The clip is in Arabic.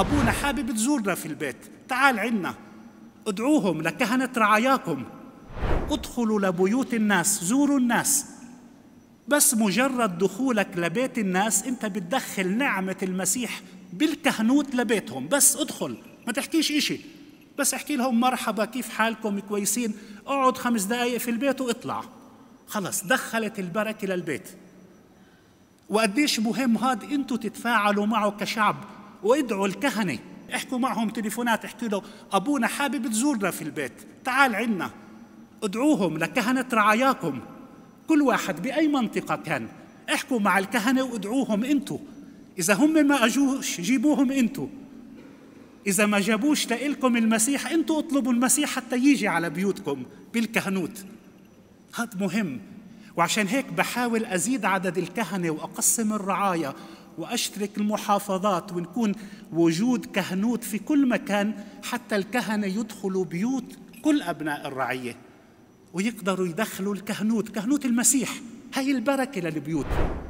أبونا حابب تزورنا في البيت تعال عنا ادعوهم لكهنة رعاياكم ادخلوا لبيوت الناس زوروا الناس بس مجرد دخولك لبيت الناس انت بتدخل نعمة المسيح بالكهنوت لبيتهم بس ادخل ما تحكيش اشي بس احكي لهم مرحبا كيف حالكم كويسين اقعد خمس دقايق في البيت واطلع خلص دخلت البركة للبيت وقديش مهم هاد انتو تتفاعلوا معه كشعب وادعوا الكهنه احكوا معهم تليفونات احكي له ابونا حابب تزورنا في البيت تعال عنا ادعوهم لكهنه رعاياكم كل واحد باي منطقه كان احكوا مع الكهنه وادعوهم انتوا اذا هم ما اجوش جيبوهم انتوا إذا ما جابوش لإلكم المسيح أنتوا اطلبوا المسيح حتى يجي على بيوتكم بالكهنوت هذا مهم وعشان هيك بحاول أزيد عدد الكهنة وأقسم الرعايا وأشترك المحافظات ونكون وجود كهنوت في كل مكان حتى الكهنة يدخلوا بيوت كل أبناء الرعية ويقدروا يدخلوا الكهنوت كهنوت المسيح هاي البركة للبيوت